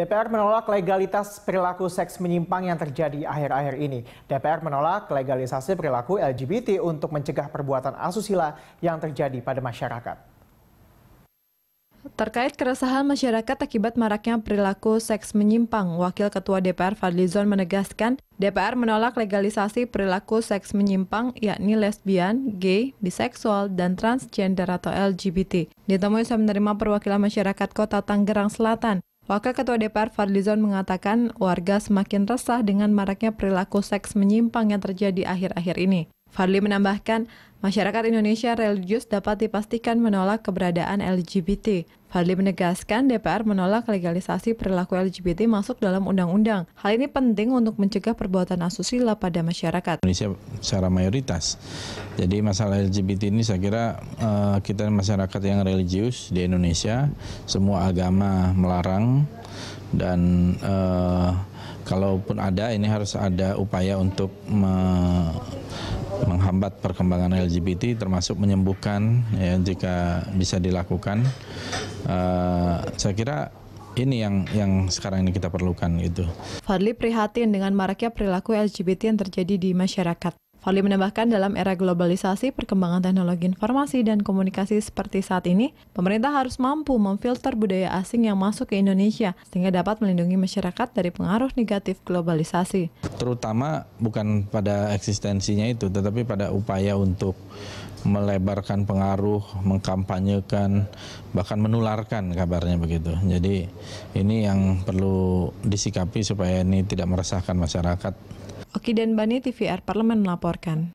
DPR menolak legalitas perilaku seks menyimpang yang terjadi akhir-akhir ini. DPR menolak legalisasi perilaku LGBT untuk mencegah perbuatan asusila yang terjadi pada masyarakat. Terkait keresahan masyarakat akibat maraknya perilaku seks menyimpang, Wakil Ketua DPR Fadlizon menegaskan DPR menolak legalisasi perilaku seks menyimpang yakni lesbian, gay, biseksual, dan transgender atau LGBT. Ditemui saya menerima perwakilan masyarakat kota Tangerang Selatan, Wakil Ketua DPR Fadlizon mengatakan warga semakin resah dengan maraknya perilaku seks menyimpang yang terjadi akhir-akhir ini. Fadli menambahkan, masyarakat Indonesia religius dapat dipastikan menolak keberadaan LGBT. Fadli menegaskan DPR menolak legalisasi perilaku LGBT masuk dalam undang-undang. Hal ini penting untuk mencegah perbuatan asusila pada masyarakat. Indonesia secara mayoritas. Jadi masalah LGBT ini saya kira uh, kita masyarakat yang religius di Indonesia, semua agama melarang dan uh, kalaupun ada ini harus ada upaya untuk menghambat perkembangan LGBT termasuk menyembuhkan ya jika bisa dilakukan uh, saya kira ini yang yang sekarang ini kita perlukan itu. Fadli prihatin dengan maraknya perilaku LGBT yang terjadi di masyarakat. Fali menambahkan dalam era globalisasi, perkembangan teknologi informasi dan komunikasi seperti saat ini, pemerintah harus mampu memfilter budaya asing yang masuk ke Indonesia sehingga dapat melindungi masyarakat dari pengaruh negatif globalisasi. Terutama bukan pada eksistensinya itu, tetapi pada upaya untuk melebarkan pengaruh, mengkampanyekan, bahkan menularkan kabarnya begitu. Jadi ini yang perlu disikapi supaya ini tidak meresahkan masyarakat. Oki dan Bani TVR Parlemen melaporkan.